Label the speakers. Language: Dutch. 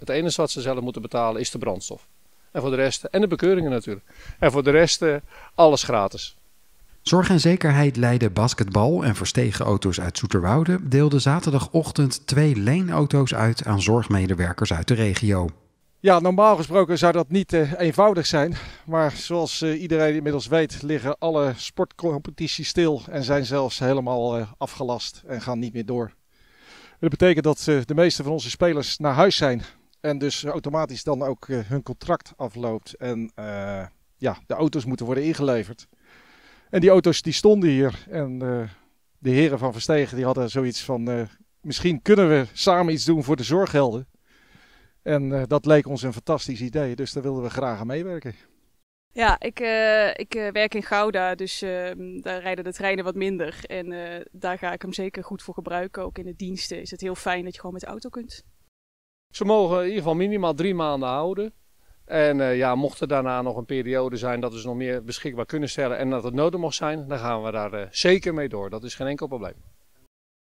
Speaker 1: Het enige wat ze zelf moeten betalen is de brandstof. En voor de rest, en de bekeuringen natuurlijk. En voor de rest, eh, alles gratis.
Speaker 2: Zorg en Zekerheid leiden. basketbal en verstegen auto's uit Zoeterwoude deelde zaterdagochtend twee leenauto's uit aan zorgmedewerkers uit de regio.
Speaker 3: Ja, normaal gesproken zou dat niet eh, eenvoudig zijn. Maar zoals eh, iedereen inmiddels weet, liggen alle sportcompetities stil en zijn zelfs helemaal afgelast en gaan niet meer door. Dat betekent dat de meeste van onze spelers naar huis zijn. En dus automatisch dan ook eh, hun contract afloopt. En eh, ja, de auto's moeten worden ingeleverd. En die auto's die stonden hier. En eh, de heren van Verstegen die hadden zoiets van... misschien kunnen we samen iets doen voor de zorghelden. En dat leek ons een fantastisch idee. Dus daar wilden we graag aan meewerken.
Speaker 4: Ja, ik, ik werk in Gouda, dus ehm, daar rijden de treinen wat minder. En daar ga ik hem zeker goed voor gebruiken. Ook in de diensten is het heel fijn dat je gewoon met de auto kunt.
Speaker 1: Ze mogen in ieder geval minimaal drie maanden houden. En eh, ja, mocht er daarna nog een periode zijn dat we ze nog meer beschikbaar kunnen stellen en dat het nodig mocht zijn, dan gaan we daar eh, zeker mee door. Dat is geen enkel probleem.